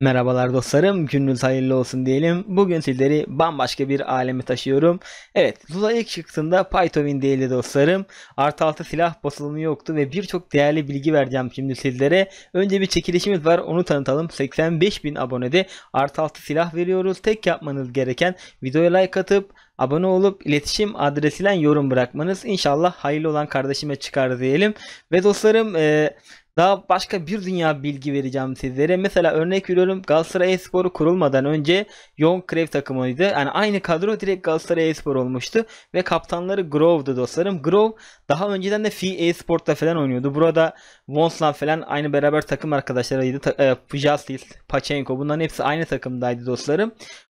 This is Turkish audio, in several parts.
Merhabalar dostlarım, gününüz hayırlı olsun diyelim. Bugün sizleri bambaşka bir aleme taşıyorum. Evet, Zula ilk çıktığında Python değildi dostlarım. Artı altı silah basılımı yoktu ve birçok değerli bilgi vereceğim şimdi sizlere. Önce bir çekilişimiz var, onu tanıtalım. 85.000 abonede artı altı silah veriyoruz. Tek yapmanız gereken videoya like atıp abone olup iletişim adresiyle yorum bırakmanız. İnşallah hayırlı olan kardeşime çıkar diyelim. Ve dostlarım... Daha başka bir dünya bilgi vereceğim sizlere. Mesela örnek veriyorum Galatasaray Espor'u kurulmadan önce Young Crave takımıydı. Yani aynı kadro direkt Galatasaray Espor olmuştu. Ve kaptanları Grove'du dostlarım. Grove daha önceden de Fi Esport'ta falan oynuyordu. Burada Wonslan falan aynı beraber takım arkadaşlarıydı. Ta- e, Pachenko bunların hepsi aynı takımdaydı dostlarım.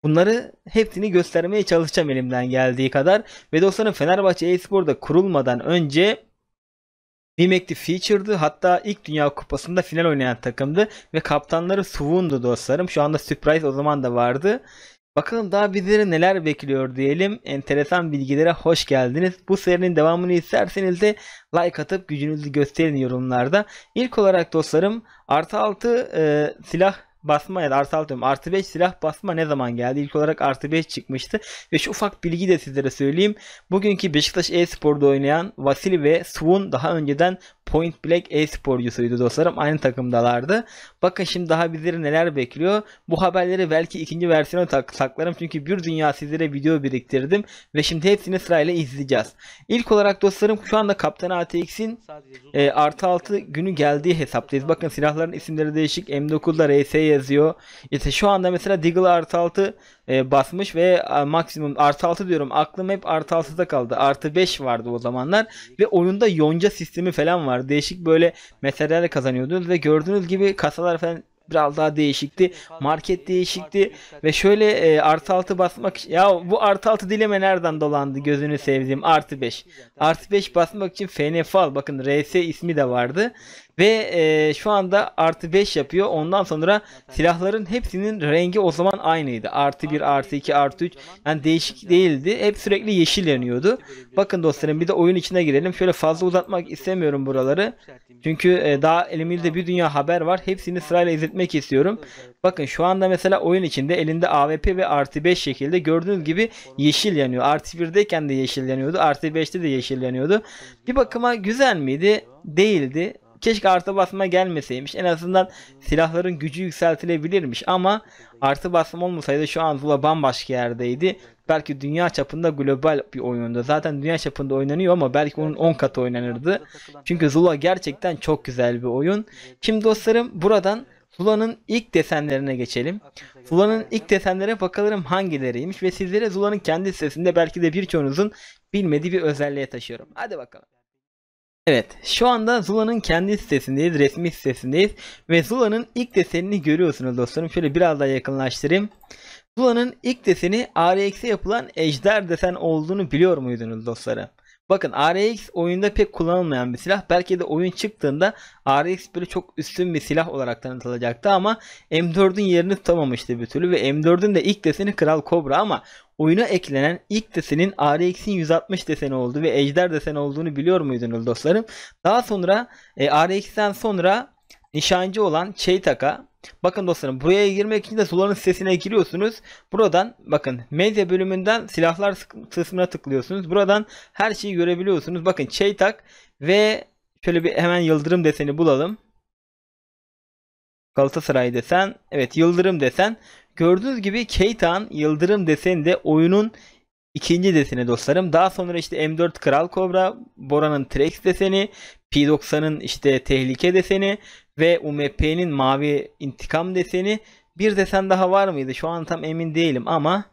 Bunları hepsini göstermeye çalışacağım elimden geldiği kadar. Ve dostlarım Fenerbahçe Espor'da kurulmadan önce Bimek'ti feature'dı. Hatta ilk Dünya Kupası'nda final oynayan takımdı. Ve kaptanları Suvun'du dostlarım. Şu anda Surprise o zaman da vardı. Bakalım daha bizleri neler bekliyor diyelim. Enteresan bilgilere hoş geldiniz. Bu serinin devamını isterseniz de like atıp gücünüzü gösterin yorumlarda. İlk olarak dostlarım artı altı e, silah basma ya da artı 6 diyorum. Artı 5 silah basma ne zaman geldi? İlk olarak artı 5 çıkmıştı. Ve şu ufak bilgi de sizlere söyleyeyim. Bugünkü Beşiktaş e-sporda oynayan Vasili ve Swoon daha önceden Point Black e-sporcusuydu dostlarım. Aynı takımdalardı. Bakın şimdi daha bizleri neler bekliyor. Bu haberleri belki ikinci versiyona tak saklarım. Çünkü bir dünya sizlere video biriktirdim. Ve şimdi hepsini sırayla izleyeceğiz. İlk olarak dostlarım şu anda Kaptan ATX'in e, artı 6 günü geldiği hesaptayız. Bakın silahların isimleri değişik. M9'da RS'ye yazıyor. İşte şu anda mesela Deagle artı 6 e, basmış ve a, e, maksimum artı 6 diyorum aklım hep artı 6'da kaldı. Artı 5 vardı o zamanlar ve oyunda yonca sistemi falan var. Değişik böyle materyalle kazanıyordunuz ve gördüğünüz gibi kasalar falan biraz daha değişikti. Market değişikti ve şöyle e, artı altı basmak ya bu artı altı dileme nereden dolandı gözünü sevdiğim artı 5. Artı 5 basmak için FNF al bakın RS ismi de vardı. Ve e, şu anda artı 5 yapıyor. Ondan sonra silahların hepsinin rengi o zaman aynıydı. Artı 1, artı 2, artı 3. Yani değişik değildi. Hep sürekli yeşil yanıyordu. Bakın dostlarım bir de oyun içine girelim. Şöyle fazla uzatmak istemiyorum buraları. Çünkü e, daha elimizde bir dünya haber var. Hepsini sırayla izletmek etmek istiyorum. Bakın şu anda mesela oyun içinde elinde AWP ve artı 5 şekilde gördüğünüz gibi yeşil yanıyor. Artı 1'deyken de yeşil yanıyordu. Artı 5'te de yeşil yanıyordu. Bir bakıma güzel miydi? Değildi. Keşke artı basma gelmeseymiş. En azından silahların gücü yükseltilebilirmiş ama artı basma olmasaydı şu an Zula bambaşka yerdeydi. Belki dünya çapında global bir oyunda. Zaten dünya çapında oynanıyor ama belki onun 10 katı oynanırdı. Çünkü Zula gerçekten çok güzel bir oyun. Şimdi dostlarım buradan Zula'nın ilk desenlerine geçelim. Zula'nın ilk desenlere bakalım hangileriymiş ve sizlere Zula'nın kendi sesinde belki de birçoğunuzun bilmediği bir özelliğe taşıyorum. Hadi bakalım. Evet şu anda Zula'nın kendi sitesindeyiz resmi sitesindeyiz ve Zula'nın ilk desenini görüyorsunuz dostlarım şöyle biraz daha yakınlaştırayım. Zula'nın ilk deseni RX'e yapılan ejder desen olduğunu biliyor muydunuz dostlarım? Bakın RX oyunda pek kullanılmayan bir silah. Belki de oyun çıktığında RX böyle çok üstün bir silah olarak tanıtılacaktı ama M4'ün yerini tutamamıştı bir türlü ve M4'ün de ilk deseni Kral Cobra ama oyuna eklenen ilk desenin RX'in 160 deseni oldu ve Ejder deseni olduğunu biliyor muydunuz dostlarım? Daha sonra e, RX'den sonra nişancı olan Cheytaka Bakın dostlarım buraya girmek için de suların sitesine giriyorsunuz. Buradan bakın medya bölümünden silahlar kısmına tıklıyorsunuz. Buradan her şeyi görebiliyorsunuz. Bakın çeytak ve şöyle bir hemen yıldırım deseni bulalım. Galatasaray desen. Evet yıldırım desen. Gördüğünüz gibi Keita'nın yıldırım deseni de oyunun ikinci deseni dostlarım. Daha sonra işte M4 Kral Kobra, Bora'nın Trex deseni, P90'ın işte tehlike deseni ve UMP'nin mavi intikam deseni bir desen daha var mıydı? Şu an tam emin değilim ama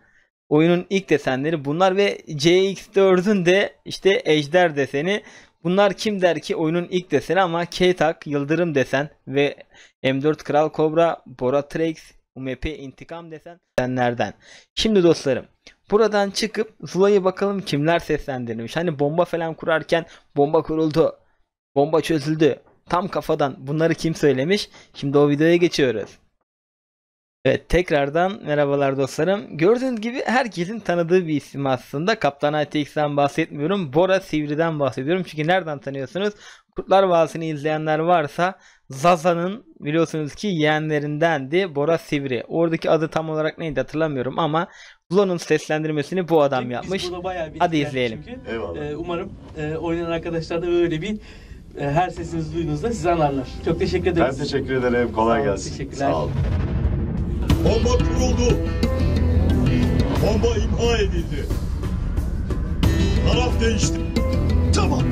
oyunun ilk desenleri bunlar ve CX4'ün de işte ejder deseni. Bunlar kim der ki oyunun ilk deseni ama K-Tak, Yıldırım desen ve M4 Kral Cobra Bora Trex, UMP intikam desen desenlerden. Şimdi dostlarım buradan çıkıp Zula'yı bakalım kimler seslendirmiş. Hani bomba falan kurarken bomba kuruldu Bomba çözüldü. Tam kafadan. Bunları kim söylemiş? Şimdi o videoya geçiyoruz. Evet tekrardan merhabalar dostlarım. Gördüğünüz gibi herkesin tanıdığı bir isim aslında. Kaptan ATX'den bahsetmiyorum. Bora Sivri'den bahsediyorum. Çünkü nereden tanıyorsunuz? Kurtlar Vadisi'ni izleyenler varsa Zaza'nın biliyorsunuz ki yeğenlerindendi Bora Sivri. Oradaki adı tam olarak neydi hatırlamıyorum ama Zula'nın seslendirmesini bu adam yapmış. Hadi izleyelim. Çünkü. Eyvallah. Ee, umarım e, oynayan arkadaşlar da böyle bir e, her sesinizi duyduğunuzda sizi anarlar. Çok teşekkür ederim. Ben teşekkür ederim. Kolay Sağ gelsin. teşekkürler. Sağ olun. Bomba kuruldu. Bomba imha edildi. Taraf değişti. Tamam.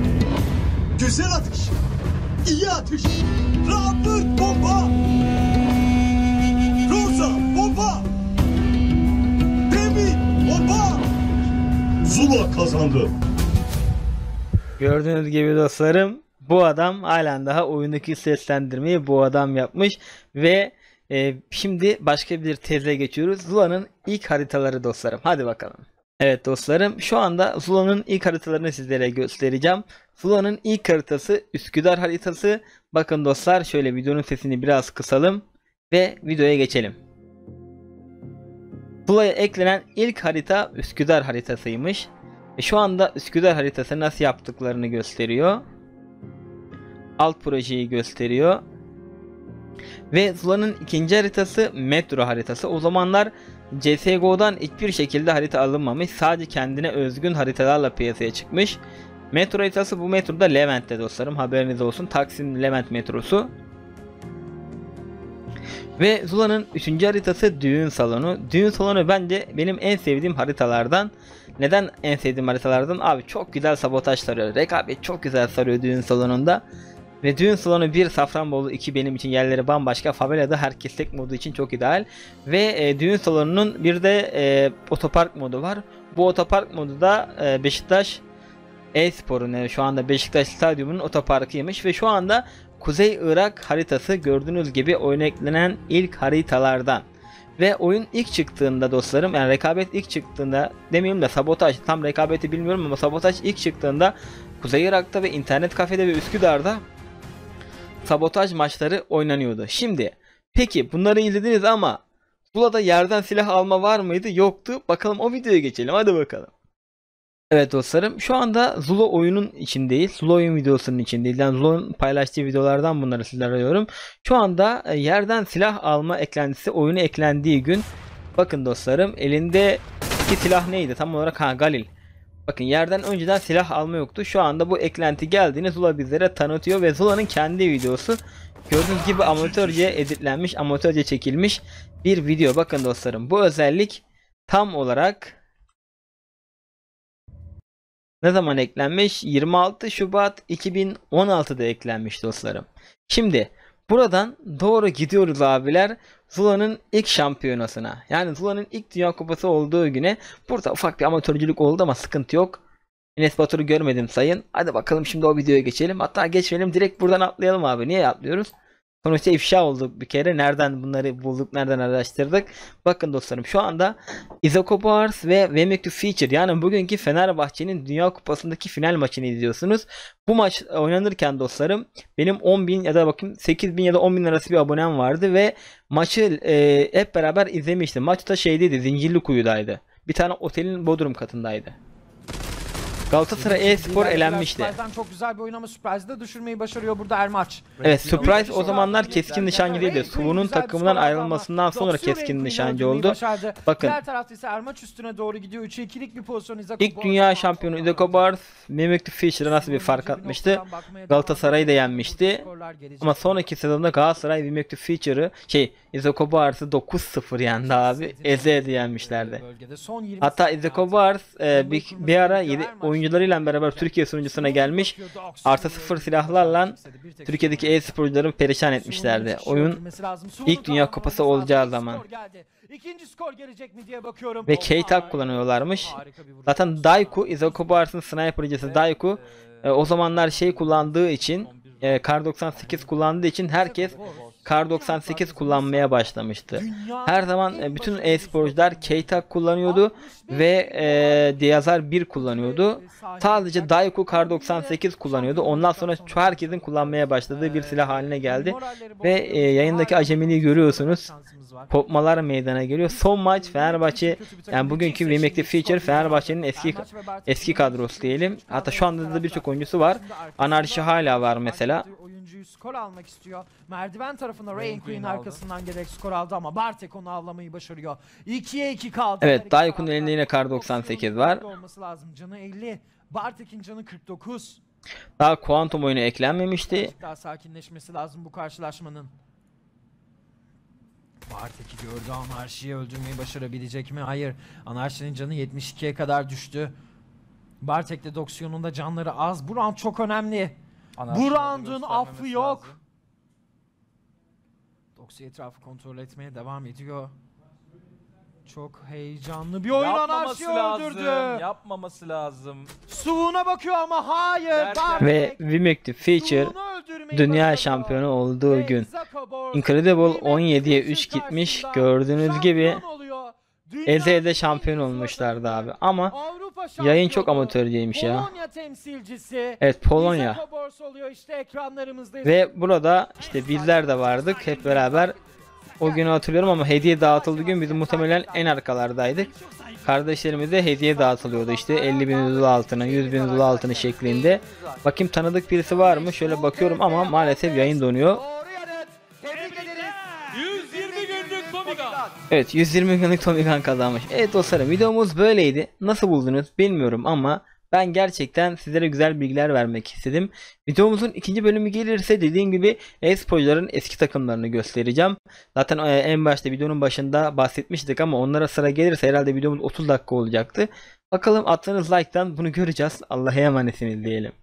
Güzel atış. İyi atış. Rabbit bomba. Rosa bomba. Demi bomba. Zula kazandı. Gördüğünüz gibi dostlarım bu adam halen daha oyundaki seslendirmeyi bu adam yapmış ve e, şimdi başka bir teze geçiyoruz. Zula'nın ilk haritaları dostlarım. Hadi bakalım. Evet dostlarım şu anda Zula'nın ilk haritalarını sizlere göstereceğim. Zula'nın ilk haritası Üsküdar haritası. Bakın dostlar şöyle videonun sesini biraz kısalım ve videoya geçelim. Zula'ya eklenen ilk harita Üsküdar haritasıymış. E, şu anda Üsküdar haritası nasıl yaptıklarını gösteriyor alt projeyi gösteriyor. Ve Zula'nın ikinci haritası Metro haritası. O zamanlar CSGO'dan hiçbir şekilde harita alınmamış. Sadece kendine özgün haritalarla piyasaya çıkmış. Metro haritası bu metroda Levent'te dostlarım. Haberiniz olsun. Taksim Levent metrosu. Ve Zula'nın üçüncü haritası düğün salonu. Düğün salonu bence benim en sevdiğim haritalardan. Neden en sevdiğim haritalardan? Abi çok güzel sabotaj sarıyor. Rekabet çok güzel sarıyor düğün salonunda. Ve düğün salonu 1 Safranbolu 2 benim için yerleri bambaşka. Favela'da herkes tek modu için çok ideal. Ve e, düğün salonunun bir de e, otopark modu var. Bu otopark modu da e, Beşiktaş e-sporun yani şu anda Beşiktaş Stadyumu'nun otoparkıymış ve şu anda Kuzey Irak haritası gördüğünüz gibi oyun eklenen ilk haritalardan. Ve oyun ilk çıktığında dostlarım yani rekabet ilk çıktığında demeyeyim de sabotaj tam rekabeti bilmiyorum ama sabotaj ilk çıktığında Kuzey Irak'ta ve internet kafede ve Üsküdar'da sabotaj maçları oynanıyordu. Şimdi peki bunları izlediniz ama Zula'da yerden silah alma var mıydı? Yoktu. Bakalım o videoya geçelim. Hadi bakalım. Evet dostlarım şu anda Zula oyunun içindeyiz. Zula oyun videosunun içindeyiz. Yani Zula'nın paylaştığı videolardan bunları sizlere arıyorum. Şu anda e, yerden silah alma eklentisi oyunu eklendiği gün. Bakın dostlarım elindeki silah neydi? Tam olarak ha Galil. Bakın yerden önceden silah alma yoktu. Şu anda bu eklenti geldiğini Zula bizlere tanıtıyor ve Zula'nın kendi videosu. Gördüğünüz gibi amatörce editlenmiş, amatörce çekilmiş bir video. Bakın dostlarım bu özellik tam olarak ne zaman eklenmiş? 26 Şubat 2016'da eklenmiş dostlarım. Şimdi buradan doğru gidiyoruz abiler. Zula'nın ilk şampiyonasına yani Zula'nın ilk Dünya Kupası olduğu güne burada ufak bir amatörcülük oldu ama sıkıntı yok. Enes Batur'u görmedim sayın. Hadi bakalım şimdi o videoya geçelim. Hatta geçmeyelim direkt buradan atlayalım abi. Niye atlıyoruz? Sonuçta ifşa olduk bir kere. Nereden bunları bulduk, nereden araştırdık? Bakın dostlarım şu anda Izokopars ve Vemek Feature yani bugünkü Fenerbahçe'nin Dünya Kupası'ndaki final maçını izliyorsunuz. Bu maç oynanırken dostlarım benim 10.000 ya da bakayım 8.000 ya da 10.000 arası bir abonem vardı ve maçı e, hep beraber izlemiştim. Maçta şeydeydi, Zincirli Kuyu'daydı. Bir tane otelin bodrum katındaydı. Galatasaray E-Spor elenmişti. çok güzel bir oyun ama Süper'si de düşürmeyi başarıyor burada Ermaç. Evet Surprise o zamanlar keskin nişancı değildi. Suvu'nun takımından ayrılmasından sonra keskin nişancı oldu. Bakın. Diğer tarafta ise Ermaç üstüne doğru gidiyor. 3'e 2'lik bir pozisyon İlk dünya şampiyonu Izako Bars Mimikli Fischer'a nasıl bir fark atmıştı. Galatasaray'ı da yenmişti. Ama sonraki sezonda Galatasaray Mimikli Fischer'ı şey Izokobo Ars'ı 9-0 yendi abi. Eze eze yenmişlerdi. Hatta Izokobo Ars e, bir, bir ara yedi, oyuncularıyla beraber Türkiye sunucusuna gelmiş. Artı 0 silahlarla Türkiye'deki e-sporcuları perişan etmişlerdi. Oyun ilk Dünya Kupası olacağı zaman. Ve k oh, Keita kullanıyorlarmış. Zaten Daiku, Izokobo Ars'ın sniper'cısı Daiku e, e, o zamanlar şey kullandığı için e, Kar 98 kullandığı için herkes Kar 98 kullanmaya başlamıştı. Her zaman e, bütün e-sporcular Keita kullanıyordu ve e, Diazar 1 kullanıyordu. Sadece Daiku Kar 98 kullanıyordu. Ondan sonra herkesin kullanmaya başladığı bir silah haline geldi. Ve e, yayındaki acemiliği görüyorsunuz. Kopmalar meydana geliyor. Son maç Fenerbahçe yani bugünkü Remake Feature Fenerbahçe'nin eski eski kadrosu diyelim. Hatta şu anda da birçok oyuncusu var. Anarşi hala var mesela. Q skor almak istiyor. Merdiven tarafında Rain, Rain Queen, Queen arkasından gerek skor aldı ama Bartek onu avlamayı başarıyor. 2'ye 2 kaldı. Evet Daikun elinde yine kar 98 var. Olması lazım. Canı 50. Bartek'in canı 49. Daha kuantum oyunu eklenmemişti. Daha sakinleşmesi lazım bu karşılaşmanın. Bartek'i gördü Anarşi'yi öldürmeyi başarabilecek mi? Hayır. Anarşi'nin canı 72'ye kadar düştü. Bartek de Doxion'un canları az. Bu round çok önemli. Anarşi Bu round'un affı yok. Lazım. etrafı kontrol etmeye devam ediyor. Çok heyecanlı bir oyun Anarşi lazım, öldürdü. Yapmaması lazım. Suğuna bakıyor ama hayır. Ve Vimek'ti Feature dünya başarılı. şampiyonu olduğu Ve gün. Incredible 17'ye 3 gitmiş. Gördüğünüz gibi Eze'de şampiyon olmuşlardı abi. Ama Yayın çok amatör değilmiş ya. Polonya temsilcisi. Evet Polonya. Işte Ve burada işte bizler de vardık hep beraber. O günü hatırlıyorum ama hediye dağıtıldığı gün biz muhtemelen en arkalardaydık. Kardeşlerimize hediye dağıtılıyordu işte 50 bin dolar altını 100 bin dolar altını şeklinde. Bakayım tanıdık birisi var mı? Şöyle bakıyorum ama maalesef yayın donuyor. Evet 120 günlük Tommy Gun kazanmış. Evet dostlarım videomuz böyleydi. Nasıl buldunuz bilmiyorum ama ben gerçekten sizlere güzel bilgiler vermek istedim. Videomuzun ikinci bölümü gelirse dediğim gibi e-sporcuların eski takımlarını göstereceğim. Zaten e, en başta videonun başında bahsetmiştik ama onlara sıra gelirse herhalde videomuz 30 dakika olacaktı. Bakalım attığınız like'tan bunu göreceğiz. Allah'a emanetsiniz diyelim.